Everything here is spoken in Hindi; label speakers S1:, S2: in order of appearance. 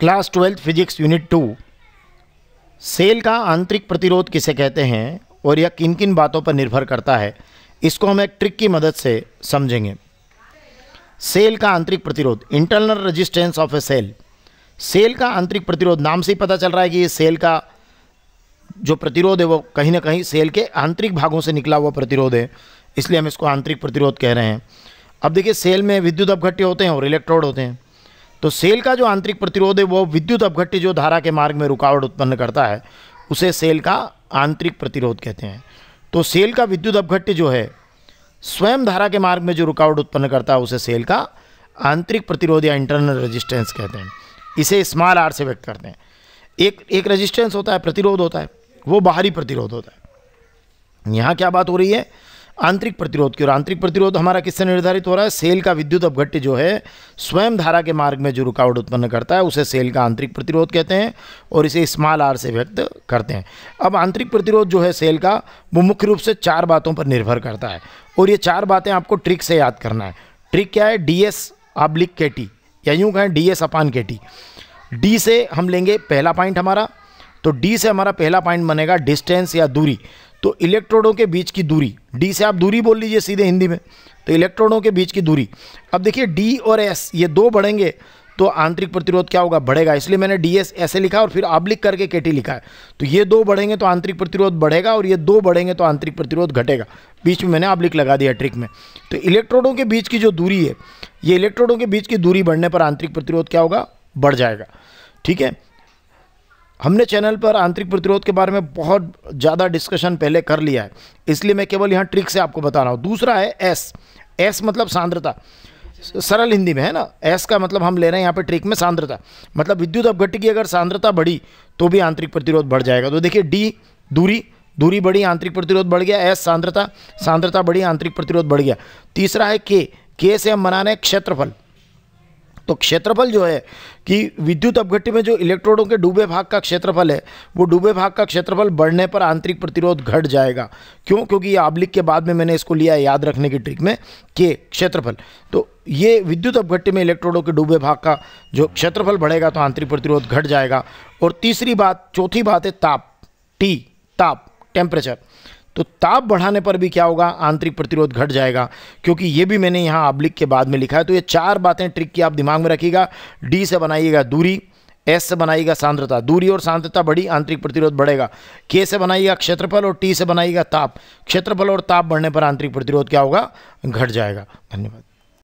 S1: class twelfth physics unit two cell का आंतरिक प्रतिरोध किसे कहते हैं और यह किन किन बातों पर निर्भर करता है इसको हम एक ट्रिक की मदद से समझेंगे सेल का आंतरिक प्रतिरोध internal resistance of a cell cell का आंतरिक प्रतिरोध नाम से ही पता चल रहा है कि ये सेल का जो प्रतिरोध है वो कहीं ना कहीं सेल के आंतरिक भागों से निकला हुआ प्रतिरोध है इसलिए हम इसको आंतरिक प्रतिरोध कह रहे हैं अब देखिए सेल में विद्युत अपघट्य होते हैं और इलेक्ट्रोड होते हैं तो सेल का जो आंतरिक प्रतिरोध है वो विद्युत अपघट्य जो धारा के मार्ग में रुकावट उत्पन्न करता है उसे सेल का आंतरिक प्रतिरोध कहते हैं तो सेल का विद्युत अपघट्य जो है स्वयं धारा के मार्ग में जो रुकावट उत्पन्न करता है उसे सेल का आंतरिक प्रतिरोध या इंटरनल रेजिस्टेंस कहते हैं इसे स्मॉल आर से व्यक्त करते हैं एक एक रेजिस्टेंस होता है प्रतिरोध होता है वो बाहरी प्रतिरोध होता है यहाँ क्या बात हो रही है आंतरिक प्रतिरोध की और आंतरिक प्रतिरोध हमारा किससे निर्धारित हो रहा है सेल का विद्युत अपघट्य जो है स्वयं धारा के मार्ग में जो रुकावट उत्पन्न करता है उसे सेल का आंतरिक प्रतिरोध कहते हैं और इसे स्मॉल आर से व्यक्त करते हैं अब आंतरिक प्रतिरोध जो है सेल का वो मुख्य रूप से चार बातों पर निर्भर करता है और ये चार बातें आपको ट्रिक से याद करना है ट्रिक क्या है डी एस आब्लिक के टी या यूँ कहें डी एस अपान के टी डी से हम लेंगे पहला पॉइंट हमारा तो डी से हमारा पहला पॉइंट बनेगा डिस्टेंस या दूरी तो इलेक्ट्रोडों के बीच की दूरी डी से आप दूरी बोल लीजिए सीधे हिंदी में तो इलेक्ट्रोडों के बीच की दूरी अब देखिए डी और एस ये दो बढ़ेंगे तो आंतरिक प्रतिरोध क्या होगा बढ़ेगा इसलिए मैंने डी एस ऐसे लिखा और फिर लिख करके के टी लिखा है तो ये दो बढ़ेंगे तो आंतरिक प्रतिरोध बढ़ेगा और ये दो बढ़ेंगे तो आंतरिक प्रतिरोध घटेगा बीच में मैंने लिख लगा दिया ट्रिक में तो इलेक्ट्रोडों के बीच की जो दूरी है ये इलेक्ट्रोडों के बीच की दूरी बढ़ने पर आंतरिक प्रतिरोध क्या होगा बढ़ जाएगा ठीक है हमने चैनल पर आंतरिक प्रतिरोध के बारे में बहुत ज़्यादा डिस्कशन पहले कर लिया है इसलिए मैं केवल यहाँ ट्रिक से आपको बता रहा हूँ दूसरा है एस एस मतलब सांद्रता सरल हिंदी में है ना एस का मतलब हम ले रहे हैं यहाँ पे ट्रिक में सांद्रता मतलब विद्युत अपघट्ट की अगर सांद्रता बढ़ी तो भी आंतरिक प्रतिरोध बढ़ जाएगा तो देखिए डी दूरी दूरी बढ़ी आंतरिक प्रतिरोध बढ़ गया एस सांद्रता सांद्रता बढ़ी आंतरिक प्रतिरोध बढ़ गया तीसरा है के के से हम मना रहे हैं क्षेत्रफल तो क्षेत्रफल जो है कि विद्युत अपघट्टी में जो इलेक्ट्रोडों के डूबे भाग का क्षेत्रफल है वो डूबे भाग का क्षेत्रफल बढ़ने पर आंतरिक प्रतिरोध घट जाएगा क्यों क्योंकि ये आब्लिक के बाद में मैंने इसको लिया याद रखने की ट्रिक में के क्षेत्रफल तो ये विद्युत अपघट्टी में इलेक्ट्रोडों के डूबे भाग का जो क्षेत्रफल बढ़ेगा तो आंतरिक प्रतिरोध घट जाएगा और तीसरी बात चौथी बात है ताप टी ताप टेम्परेचर तो ताप बढ़ाने पर भी क्या होगा आंतरिक प्रतिरोध घट जाएगा क्योंकि ये भी मैंने यहाँ आब्लिक के बाद में लिखा है तो ये चार बातें ट्रिक की आप दिमाग में रखिएगा डी से बनाइएगा दूरी एस से बनाइएगा सांद्रता दूरी और सांद्रता बढ़ी आंतरिक प्रतिरोध बढ़ेगा के से बनाइएगा क्षेत्रफल और टी से बनाइएगा ताप क्षेत्रफल और ताप बढ़ने पर आंतरिक प्रतिरोध क्या होगा घट जाएगा धन्यवाद